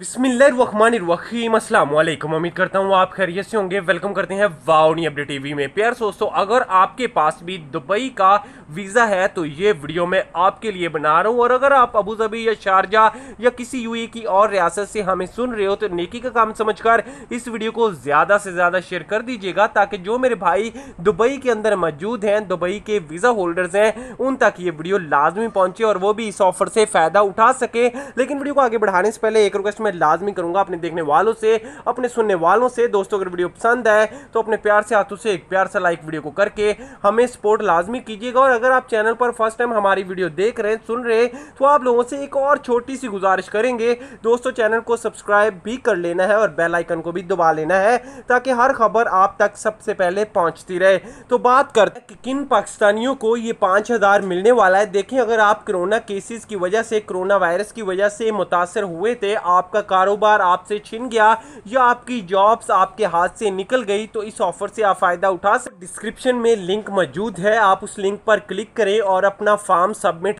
बिस्मिल्लाम असलम उम्मीद करता हूँ आप खैरियत से होंगे वेलकम करते हैं वाओनी अपडेट टीवी में प्यार दोस्तों अगर आपके पास भी दुबई का वीज़ा है तो ये वीडियो मैं आपके लिए बना रहा हूँ और अगर आप अबू धाबी या शारजा या किसी यूए की और रियासत से हमें सुन रहे हो तो नेकी का काम समझकर इस वीडियो को ज़्यादा से ज़्यादा शेयर कर दीजिएगा ताकि जो मेरे भाई दुबई के अंदर मौजूद हैं दुबई के वीज़ा होल्डर्स हैं उन तक ये वीडियो लाजमी पहुँचे और वो भी इस ऑफर से फ़ायदा उठा सकें लेकिन वीडियो को आगे बढ़ाने से पहले एक रिक्वेस्ट में मैं लाजमी करूंगा अपने देखने वालों से अपने सुनने वालों से दोस्तों अगर वीडियो पसंद आए तो अपने प्यार से हाथों से एक प्यार से लाइक वीडियो को करके हमें सपोर्ट लाजमी कीजिएगा और अगर आप चैनल पर फर्स्ट टाइम हमारी वीडियो देख रहे हैं सुन रहे तो आप लोगों से एक और छोटी सी गुजारिश करेंगे दोस्तों चैनल को सब्सक्राइब भी कर लेना है और बेल आइकन को भी दबा लेना है ताकि हर खबर आप तक सबसे पहले पहुंचती रहे तो बात करते कि किन पाकिस्तानियों को ये पाँच हज़ार मिलने वाला है देखें अगर आप कोरोना केसेस की वजह से कोरोना वायरस की वजह से मुतासर हुए थे आपका आपका कारोबार आपसे छिन गया या आपकी जॉब्स आपके हाथ से निकल गई तो इस ऑफर से आप फ़ायदा उठा सकते डिस्क्रिप्शन में लिंक मौजूद है आप उस लिंक पर क्लिक करें और अपना फॉर्म सबमिट